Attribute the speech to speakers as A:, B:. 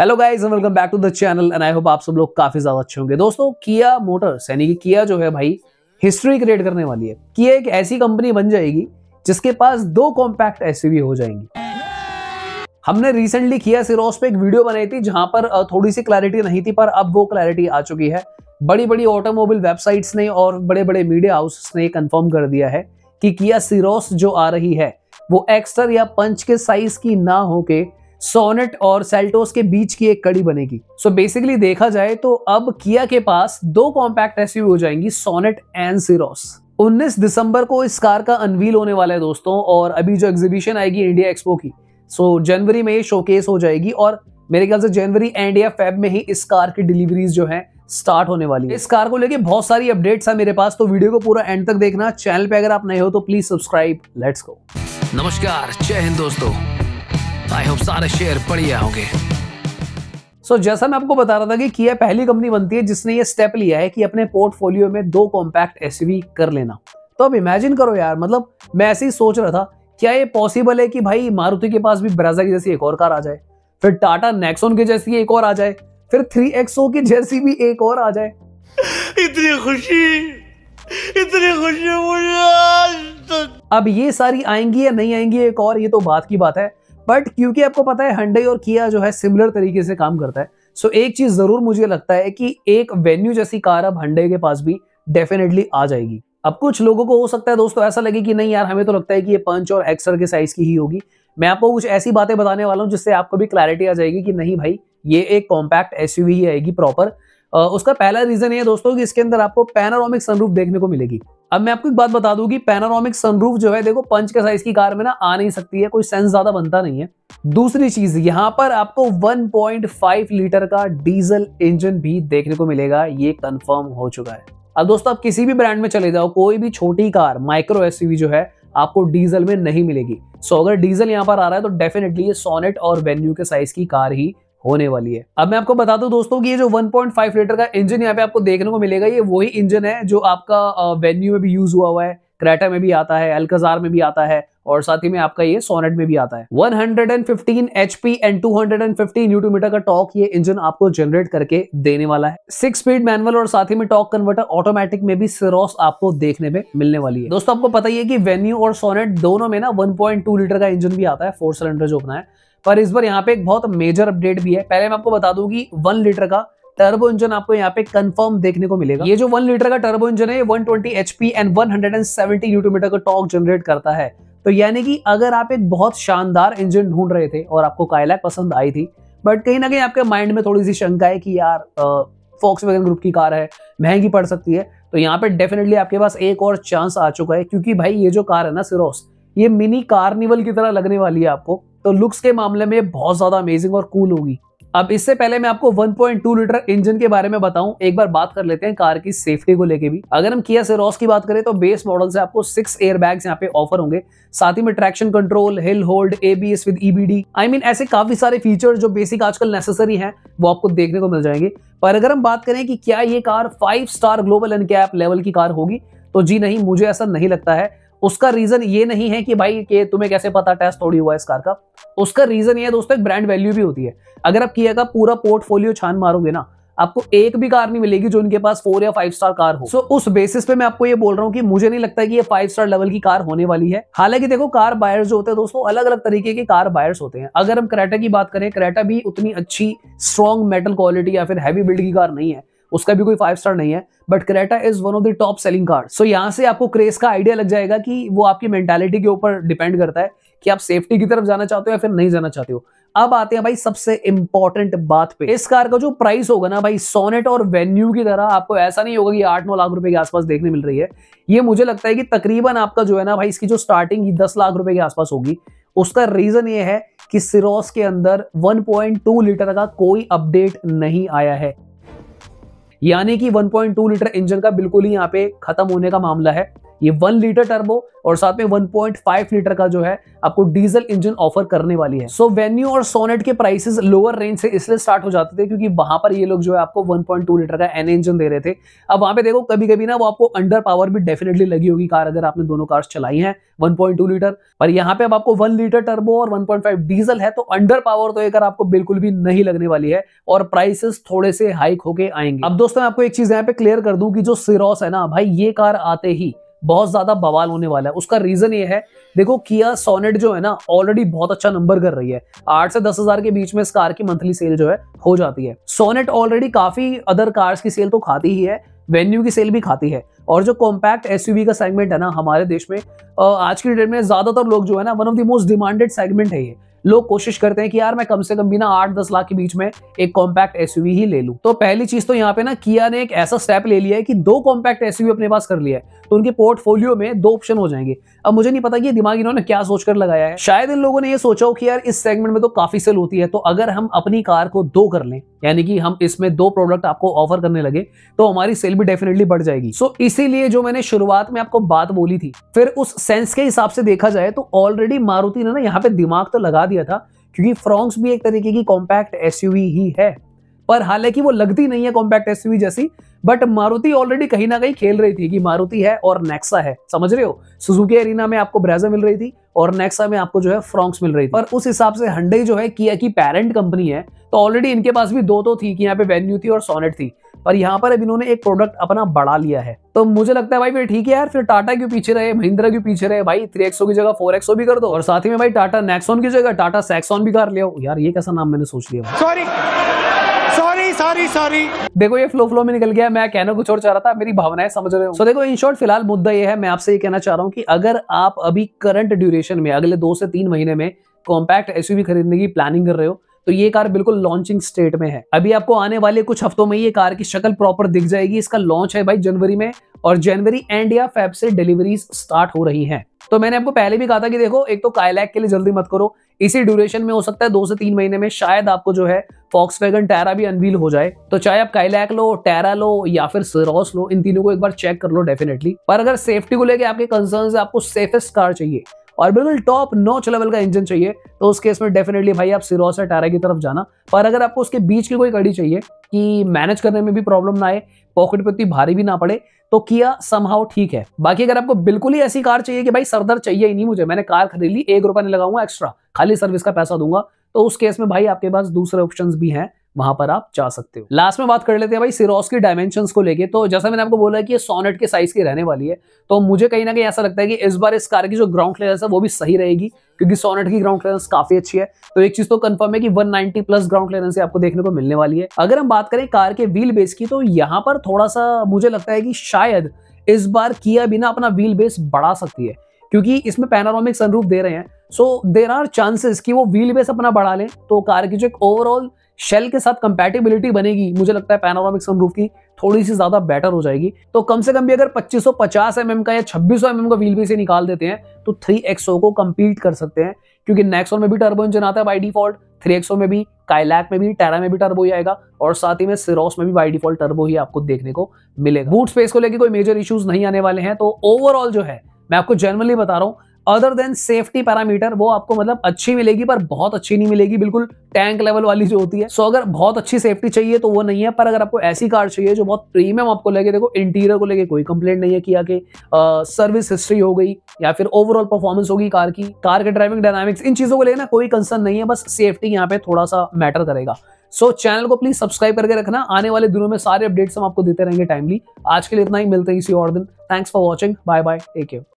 A: hello guys and welcome back to the channel and I hope आप सब लोग काफी ज्यादा अच्छे होंगे दोस्तों किया मोटर्स यानी कि किया जो है भाई हिस्ट्री क्रिएट करने वाली है किया एक ऐसी कंपनी बन जाएगी जिसके पास दो कॉम्पैक्ट एसयूवी हो जाएंगी हमने रिसेंटली किया सिरोस पे एक वीडियो बनाई थी जहां पर थोड़ी सी क्लैरिटी नहीं थी पर अब वो क्लैरिटी आ चुकी है बड़ी बड़ी ऑटोमोबाइल वेबसाइट्स ने और बड़े बड़े मीडिया हाउसेस ने कंफर्म कर दिया है कि किया सिरोस जो आ रही है वो एक्स्टर या पंच के साइज की ना होके सोनेट और सेल्टोस के बीच की एक कड़ी बनेगी सो so बेसिकली देखा जाए तो अब किया के पास दो कॉम्पैक्ट एसयूवी हो जाएंगी सोनेट एंड सिरोस 19 दिसंबर को इस कार का अनवील होने वाला है दोस्तों और अभी जो एग्जीबिशन आएगी इंडिया एक्सपो की सो so जनवरी में ये शोकेस हो जाएगी और मेरे ख्याल से जनवरी एंड या फेब में ही इस कार की डिलीवरीज जो है स्टार्ट होने वाली है इस कार को लेके बहुत सारी अपडेट्स है मेरे पास तो वीडियो को पूरा एंड तक देखना चैनल पे अगर आप नए हो तो प्लीज सब्सक्राइब लेट्स गो नमस्कार जय हिंद दोस्तों आई होप सारे शेयर बढ़िया होंगे सो so, जैसा मैं आपको बता रहा था कि किया पहली कंपनी बनती है जिसने ये स्टेप लिया है कि अपने पोर्टफोलियो में दो कॉम्पैक्ट एस कर लेना तो अब इमेजिन करो यार मतलब मैं ऐसे ही सोच रहा था क्या ये पॉसिबल है कि भाई मारुति के पास भी ब्राजा की जैसी एक और कार आ जाए फिर टाटा नेक्सोन की जैसी एक और आ जाए फिर थ्री एक्सओ की जैसी भी एक और आ जाए इतनी खुशी इतनी खुशी मुझे अब ये सारी आएंगी या नहीं आएंगी एक और ये तो बात की बात है बट क्योंकि आपको पता है हंडई और किया जो है सिमिलर तरीके से काम करता है सो एक चीज जरूर मुझे लगता है कि एक वेन्यू जैसी कार अब हंडई के पास भी डेफिनेटली आ जाएगी अब कुछ लोगों को हो सकता है दोस्तों ऐसा लगे कि नहीं यार हमें तो लगता है कि ये पंच और एक्सर के साइज की ही होगी मैं आपको कुछ ऐसी बातें बताने वाला हूँ जिससे आपको भी क्लैरिटी आ जाएगी कि नहीं भाई ये एक कॉम्पैक्ट एस ही आएगी प्रॉपर उसका पहला रीजन ये दोस्तों कि इसके अंदर आपको पैनारोमिक सनरूफ देखने को मिलेगी अब मैं आपको एक बात बता दूं कि पैनारोमिक सनरूफ जो है देखो पंच के साइज की कार में ना आ नहीं सकती है कोई सेंस ज्यादा बनता नहीं है दूसरी चीज यहां पर आपको 1.5 लीटर का डीजल इंजन भी देखने को मिलेगा ये कंफर्म हो चुका है अब दोस्तों आप किसी भी ब्रांड में चले जाओ कोई भी छोटी कार माइक्रो एस जो है आपको डीजल में नहीं मिलेगी सो अगर डीजल यहाँ पर आ रहा है तो डेफिनेटली ये सोनेट और वेन्यू के साइज की कार ही होने वाली है अब मैं आपको बता दूं दोस्तों कि ये जो 1.5 लीटर का इंजन यहाँ पे आपको देखने को मिलेगा ये वही इंजन है जो आपका वेन्यू में भी यूज हुआ हुआ है क्रेटा में भी आता है अल्कजार में भी आता है और साथ ही में आपका ये सोनेट में भी आता है 115 एचपी एंड 250 न्यूटन मीटर का टॉक ये इंजन आपको जनरेट करके देने वाला है सिक्स स्पीड मैनुअल और साथ ही में टॉक कन्वर्टर ऑटोमेटिक में भी सिरोस आपको देखने में मिलने वाली है दोस्तों आपको पता ही है कि वेन्यू और सोनेट दोनों में ना 1.2 लीटर का इंजन भी आता है फोर सिलेंडर जो अपना है पर इस बार यहाँ पे एक बहुत मेजर अपडेट भी है पहले मैं आपको बता दूं कि वन लीटर का टर्बो इंजन आपको यहाँ पे कंफर्म देखने को मिलेगा ये जो वन लीटर का टर्बो इंजन है ये 120 ट्वेंटी पी एंड 170 न्यूटन का टॉक जनरेट करता है तो यानी कि अगर आप एक बहुत शानदार इंजन ढूंढ रहे थे और आपको कायलैक पसंद आई थी बट कहीं ना कहीं आपके माइंड में थोड़ी सी शंका है कि यार फॉक्स वैगन ग्रुप की कार है महंगी पड़ सकती है तो यहाँ पे डेफिनेटली आपके पास एक और चांस आ चुका है क्योंकि भाई ये जो कार है ना सिरोस ये मिनी कार्निवल की तरह लगने वाली है आपको तो लुक्स के मामले में बहुत ज़्यादा अमेजिंग और कूल होगी अब इससे पहले मैं आपको 1.2 लीटर इंजन के बारे में बताऊं एक बार बात कर लेते हैं कार की सेफ्टी को लेके भी अगर हम किया से रॉस की बात करें तो बेस मॉडल से आपको सिक्स एयर बैग यहाँ पे ऑफर होंगे साथ ही में traction control hill hold ABS with EBD I mean ऐसे काफी सारे फीचर जो बेसिक आजकल नेसेसरी है वो आपको देखने को मिल जाएंगे पर अगर हम बात करें कि क्या ये car five star global NCAP level की कार होगी तो जी नहीं मुझे ऐसा नहीं लगता है उसका रीजन ये नहीं है कि भाई के तुम्हें कैसे पता टेस्ट थोड़ी हुआ इस कार का उसका रीजन ये है दोस्तों एक ब्रांड वैल्यू भी होती है अगर आप किया का पूरा पोर्टफोलियो छान मारोगे ना आपको एक भी कार नहीं मिलेगी जो इनके पास फोर या फाइव स्टार कार हो सो so, उस बेसिस पे मैं आपको ये बोल रहा हूँ कि मुझे नहीं लगता कि ये फाइव स्टार लेवल की कार होने वाली है हालांकि देखो कार बायर्स जो होते हैं दोस्तों अलग अलग तरीके के कार बायर्स होते हैं अगर हम करेटा की बात करें करेटा भी उतनी अच्छी स्ट्रॉन्ग मेटल क्वालिटी या फिर हैवी बिल्ड की कार नहीं है उसका भी कोई फाइव स्टार नहीं है but Creta is one of the top selling car so यहाँ से आपको क्रेज का आइडिया लग जाएगा कि वो आपकी मेंटेलिटी के ऊपर डिपेंड करता है कि आप सेफ्टी की तरफ जाना चाहते हो या फिर नहीं जाना चाहते हो अब आते हैं भाई सबसे इंपॉर्टेंट बात पे इस कार का जो प्राइस होगा ना भाई सोनेट और वेन्यू की तरह आपको ऐसा नहीं होगा कि आठ नौ लाख रुपए के आसपास देखने मिल रही है ये मुझे लगता है कि तकरीबन आपका जो है ना भाई इसकी जो स्टार्टिंग दस लाख रुपए के आसपास होगी उसका रीजन ये है कि सिरोस के अंदर 1.2 लीटर का कोई अपडेट नहीं आया है यानी कि 1.2 लीटर इंजन का बिल्कुल ही यहाँ पे खत्म होने का मामला है ये वन लीटर टर्बो और साथ में 1.5 लीटर का जो है आपको डीजल इंजन ऑफर करने वाली है सो so, वेन्यू और सोनेट के प्राइसेस लोअर रेंज से इसलिए स्टार्ट हो जाते थे क्योंकि वहां पर ये लोग जो है आपको 1.2 लीटर का एन इंजन दे रहे थे अब वहां पे देखो कभी कभी ना वो आपको अंडर पावर भी डेफिनेटली लगी होगी कार अगर आपने दोनों कार्स चलाई है वन लीटर पर यहाँ पे अब आपको वन लीटर टर्बो और वन डीजल है तो अंडर पावर तो एक आपको बिल्कुल भी नहीं लगने वाली है और प्राइसेस थोड़े से हाइक होके आएंगे अब दोस्तों मैं आपको एक चीज यहाँ पे क्लियर कर दू की जो सिरोस है ना भाई ये कार आते ही बहुत ज्यादा बवाल होने वाला है उसका रीजन ये है देखो किया सोनेट जो है ना ऑलरेडी बहुत अच्छा नंबर कर रही है आठ से दस हजार के बीच में इस कार की मंथली सेल जो है हो जाती है सोनेट ऑलरेडी काफी अदर कार्स की सेल तो खाती ही है वेन्यू की सेल भी खाती है और जो कॉम्पैक्ट एसयूवी का सेगमेंट है ना हमारे देश में आज की डेट में ज्यादातर लोग जो है ना one of the most demanded segment है ये लोग कोशिश करते हैं कि यार मैं कम से कम बिना आठ दस लाख के बीच में एक कॉम्पैक्ट एसयूवी ही ले लू तो पहली चीज तो यहाँ पे ना किया ने एक ऐसा स्टेप ले लिया है कि दो कॉम्पैक्ट एसयूवी अपने पास कर लिया है तो उनके पोर्टफोलियो में दो ऑप्शन हो जाएंगे अब मुझे नहीं पता कि दिमाग इन्होंने क्या सोचकर लगाया है शायद इन लोगों ने यह सोचा हो कि यार इस सेगमेंट में तो काफी सेल होती है तो अगर हम अपनी कार को दो कर लें यानी कि हम इसमें दो प्रोडक्ट आपको ऑफर करने लगे तो हमारी सेल भी डेफिनेटली बढ़ जाएगी सो इसीलिए जो मैंने शुरुआत में आपको बात बोली थी फिर उस सेंस के हिसाब से देखा जाए तो ऑलरेडी मारुति ने ना यहाँ पे दिमाग तो लगा दिया दिया था क्योंकि फ्रॉन्क्स भी एक तरीके की कॉम्पैक्ट एसयूवी ही है पर हालांकि वो लगती नहीं है कॉम्पैक्ट एसयूवी जैसी बट मारुति ऑलरेडी कहीं ना कहीं खेल रही थी कि मारुति है और नेक्सा है समझ रहे हो सुजुकी एरिना में आपको ब्रेजा मिल रही थी और नेक्सा में आपको जो है फ्रॉक्स मिल रही थी पर उस हिसाब से हंडे जो है किया की पेरेंट कंपनी है तो ऑलरेडी इनके पास भी दो तो थी कि यहाँ पे वेन्यू थी और सोनेट थी पर यहाँ पर अब इन्होंने एक प्रोडक्ट अपना बढ़ा लिया है तो मुझे लगता है भाई फिर ठीक है यार फिर टाटा क्यों पीछे रहे महिंद्रा क्यों पीछे रहे भाई थ्री की जगह फोर भी कर दो और साथ ही में भाई टाटा नेक्सोन की जगह टाटा सेक्सॉन भी कर लिया यार ये कैसा नाम मैंने सोच लिया सॉरी सॉरी सॉरी देखो ये फ्लो फ्लो में निकल गया मैं कहना कुछ और चाह रहा था मेरी भावनाएं समझ रहे हो so, देखो इन शॉर्ट फिलहाल मुद्दा ये है मैं आपसे ये कहना चाह रहा हूँ कि अगर आप अभी करंट ड्यूरेशन में अगले दो से तीन महीने में कॉम्पैक्ट एस खरीदने की प्लानिंग कर रहे हो तो ये कार बिल्कुल लॉन्चिंग स्टेट में है अभी आपको आने वाले कुछ हफ्तों में ये कार की शक्ल प्रॉपर दिख जाएगी इसका लॉन्च है भाई जनवरी में और जनवरी एंड या फेब से डिलीवरीज स्टार्ट हो रही हैं तो मैंने आपको पहले भी कहा था कि देखो एक तो कायलैक के लिए जल्दी मत करो इसी ड्यूरेशन में हो सकता है दो से तीन महीने में शायद आपको जो है फॉक्स वैगन टैरा भी अनवील हो जाए तो चाहे आप कायलैक लो टैरा लो या फिर सरॉस लो इन तीनों को एक बार चेक कर लो डेफिनेटली पर अगर सेफ्टी को लेकर आपके कंसर्न आपको सेफेस्ट कार चाहिए और बिल्कुल टॉप नॉच लेवल का इंजन चाहिए तो उस केस में डेफिनेटली भाई आप सिरो से टारा की तरफ जाना पर अगर आपको उसके बीच की कोई कड़ी चाहिए कि मैनेज करने में भी प्रॉब्लम ना आए पॉकेट पे उतनी भारी भी ना पड़े तो किया समहाउ ठीक है बाकी अगर आपको बिल्कुल ही ऐसी कार चाहिए कि भाई सरदर चाहिए ही नहीं मुझे मैंने कार खरीद ली एक रुपया नहीं लगाऊंगा एक्स्ट्रा खाली सर्विस का पैसा दूंगा तो उस केस में भाई आपके पास दूसरे ऑप्शन भी हैं वहां पर आप जा सकते हो लास्ट में बात कर लेते हैं भाई सिरोस की डायमेंशन को लेके तो जैसा मैंने आपको बोला कि ये सोनेट के साइज की रहने वाली है तो मुझे कहीं ना कहीं ऐसा लगता है कि इस बार इस कार की जो ग्राउंड क्लियरेंस है वो भी सही रहेगी क्योंकि सोनेट की ग्राउंड क्लियरेंस काफी अच्छी है तो एक चीज तो कंफर्म है कि 190 प्लस ग्राउंड क्लियरेंस आपको देखने को मिलने वाली है अगर हम बात करें कार के व्हील बेस की तो यहाँ पर थोड़ा सा मुझे लगता है कि शायद इस बार किया बिना अपना व्हील बेस बढ़ा सकती है क्योंकि इसमें पैनारोमिक सनरूफ दे रहे हैं सो देर आर चांसेस कि वो व्हील बेस अपना बढ़ा लें तो कार की जो एक ओवरऑल शेल के साथ कंपेटिबिलिटी बनेगी मुझे लगता है पैनोरामिक सनरूफ की थोड़ी सी ज्यादा बेटर हो जाएगी तो कम से कम भी अगर 2550 mm का या 2600 mm का व्हील से निकाल देते हैं तो थ्री एक्सो को कम्पीट कर सकते हैं क्योंकि नेक्सोन में भी टर्बो इंजन आता है बाई डिफॉल्ट थ्री में भी कायलैक में भी टेरा में भी टर्बो ही आएगा और साथ ही में सिरोस में भी बाई डिफॉल्ट टर्बो ही आपको देखने को मिलेगा बूट स्पेस को लेकर कोई मेजर इश्यूज नहीं आने वाले हैं तो ओवरऑल जो है मैं आपको जनरली बता रहा हूँ अदर देन सेफ्टी पैरामीटर वो आपको मतलब अच्छी मिलेगी पर बहुत अच्छी नहीं मिलेगी बिल्कुल टैंक लेवल वाली जो होती है सो अगर बहुत अच्छी सेफ्टी चाहिए तो वो नहीं है पर अगर आपको ऐसी कार चाहिए जो बहुत प्रीमियम आपको लगे देखो इंटीरियर को लेके कोई कंप्लेंट नहीं है किया कि सर्विस हिस्ट्री हो गई या फिर ओवरऑल परफॉर्मेंस होगी कार की कार के ड्राइविंग डायनामिक्स इन चीजों को लेकर ना कोई कंसर्न नहीं है बस सेफ्टी यहाँ पे थोड़ा सा मैटर करेगा सो so, चैनल को प्लीज सब्सक्राइब करके रखना आने वाले दिनों में सारे अपडेट्स हम आपको देते रहेंगे टाइमली आज के लिए इतना ही मिलते हैं इसी और दिन thanks for watching bye bye take care